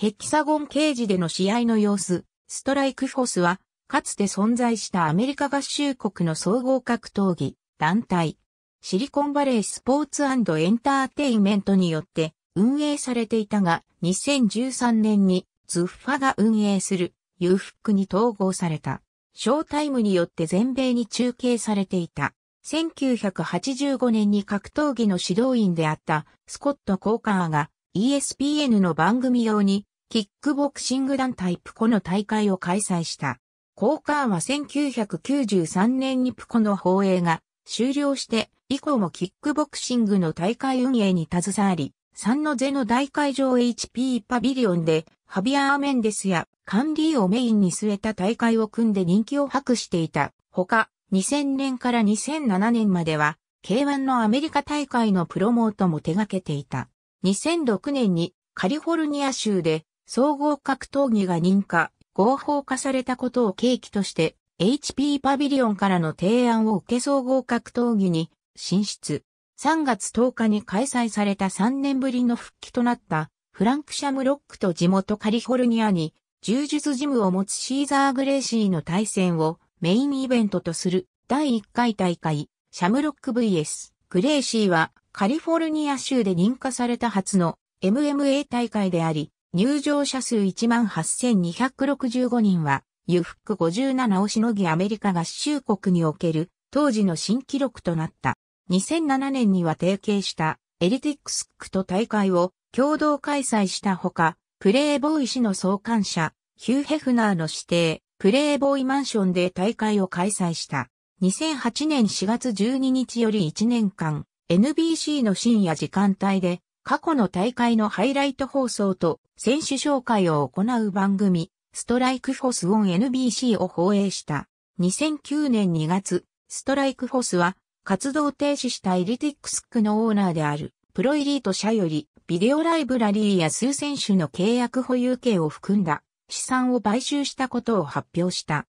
ヘキサゴンケージでの試合の様子、ストライクフォスは、かつて存在したアメリカ合衆国の総合格闘技、団体、シリコンバレースポーツエンターテインメントによって運営されていたが、2013年にズッファが運営する u f ックに統合された。ショータイムによって全米に中継されていた。1985年に格闘技の指導員であったスコット・コーカーが ESPN の番組用にキックボクシング団体プコの大会を開催した。コーカーは1993年にプコの放映が終了して以降もキックボクシングの大会運営に携わり、3のゼの大会場 HP パビリオンでハビアー・メンデスやカンリーをメインに据えた大会を組んで人気を博していた。ほか、2000年から2007年までは K1 のアメリカ大会のプロモートも手掛けていた。2006年にカリフォルニア州で総合格闘技が認可、合法化されたことを契機として、HP パビリオンからの提案を受け総合格闘技に進出。3月10日に開催された3年ぶりの復帰となったフランク・シャムロックと地元カリフォルニアに柔術ジムを持つシーザー・グレイシーの対戦をメインイベントとする第1回大会シャムロック VS グレイシーはカリフォルニア州で認可された初の MMA 大会であり入場者数18,265人は、ユフック57をしのぎアメリカ合衆国における当時の新記録となった。2007年には提携したエリティックスクと大会を共同開催したほか、プレイボーイ氏の創刊者、ヒュー・ヘフナーの指定、プレイボーイマンションで大会を開催した。2008年4月12日より1年間、NBC の深夜時間帯で過去の大会のハイライト放送と選手紹介を行う番組、ストライクフォスオン NBC を放映した。2009年2月、ストライクフォスは活動停止したエリティックスクのオーナーであるプロエリート社よりビデオライブラリーや数選手の契約保有権を含んだ資産を買収したことを発表した。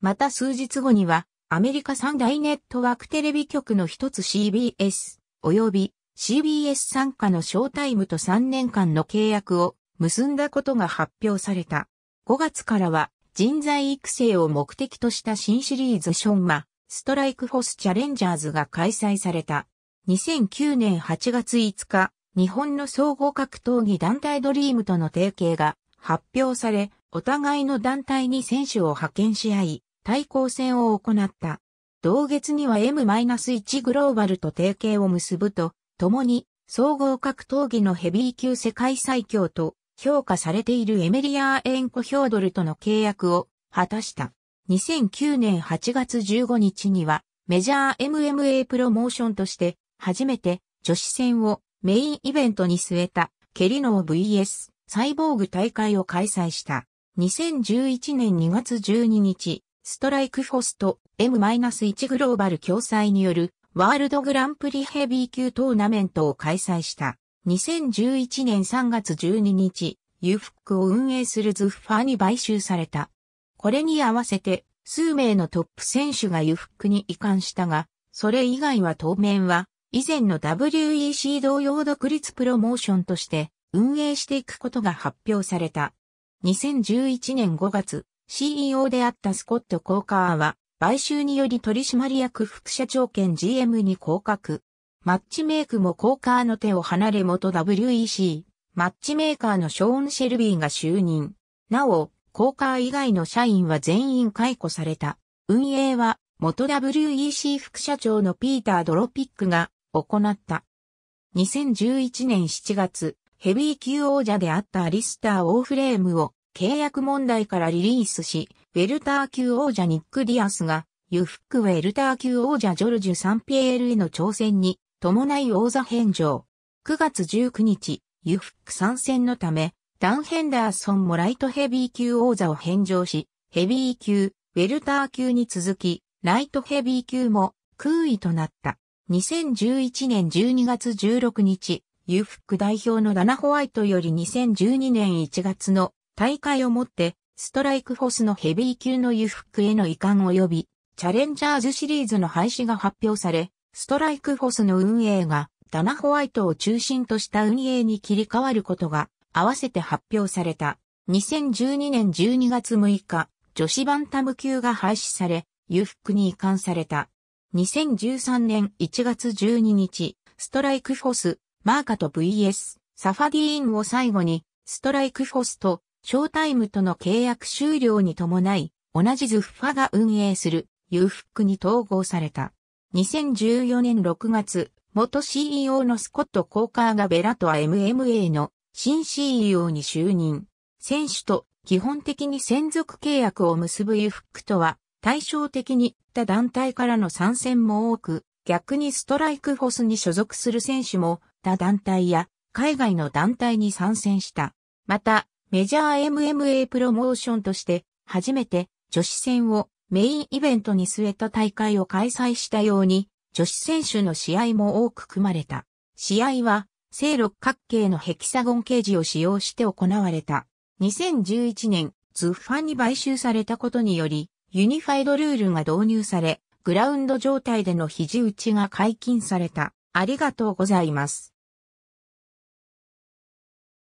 また数日後にはアメリカ三大ネットワークテレビ局の一つ CBS 及び CBS 参加のショータイムと3年間の契約を結んだことが発表された。5月からは人材育成を目的とした新シリーズションマ、ストライクフォスチャレンジャーズが開催された。2009年8月5日、日本の総合格闘技団体ドリームとの提携が発表され、お互いの団体に選手を派遣し合い、対抗戦を行った。同月には M-1 グローバルと提携を結ぶと、共に総合格闘技のヘビー級世界最強と評価されているエメリアーエンコ・ヒョードルとの契約を果たした。2009年8月15日にはメジャー MMA プロモーションとして初めて女子戦をメインイベントに据えたケリノー VS サイボーグ大会を開催した。2011年2月12日、ストライクフォスト M-1 グローバル共催によるワールドグランプリヘビー級トーナメントを開催した。2011年3月12日、ユフックを運営するズッファーに買収された。これに合わせて、数名のトップ選手がユフックに移管したが、それ以外は当面は、以前の WEC 同様独立プロモーションとして運営していくことが発表された。2011年5月、CEO であったスコット・コーカーは買収により取締役副社長兼 GM に降格。マッチメイクもコーカーの手を離れ元 WEC、マッチメーカーのショーン・シェルビーが就任。なお、コーカー以外の社員は全員解雇された。運営は元 WEC 副社長のピーター・ドロピックが行った。2011年7月、ヘビー級王者であったアリスター・オーフレームを契約問題からリリースし、ウェルター級王者ニック・ディアスが、ユフックウェルター級王者ジョルジュ・サンピエールへの挑戦に、伴い王座返上。9月19日、ユフック参戦のため、ダン・ヘンダーソンもライトヘビー級王座を返上し、ヘビー級、ウェルター級に続き、ライトヘビー級も空位となった。2011年12月16日、ユフック代表のダナ・ホワイトより2012年1月の大会をもって、ストライクフォスのヘビー級の裕福への移管及び、チャレンジャーズシリーズの廃止が発表され、ストライクフォスの運営が、ダナ・ホワイトを中心とした運営に切り替わることが、合わせて発表された。2012年12月6日、女子バンタム級が廃止され、裕福に移管された。2013年1月12日、ストライクフォス、マーカと VS、サファディーンを最後に、ストライクフォスとショータイムとの契約終了に伴い、同じズッファが運営するユーフックに統合された。2014年6月、元 CEO のスコット・コーカーがベラトア MMA の新 CEO に就任。選手と基本的に専属契約を結ぶユーフックとは対照的に他団体からの参戦も多く、逆にストライクフォスに所属する選手も他団体や海外の団体に参戦した。また、メジャー MMA プロモーションとして初めて女子戦をメインイベントに据えた大会を開催したように女子選手の試合も多く組まれた。試合は正六角形のヘキサゴンケージを使用して行われた。2011年、ズッファンに買収されたことにより、ユニファイドルールが導入され、グラウンド状態での肘打ちが解禁された。ありがとうございます。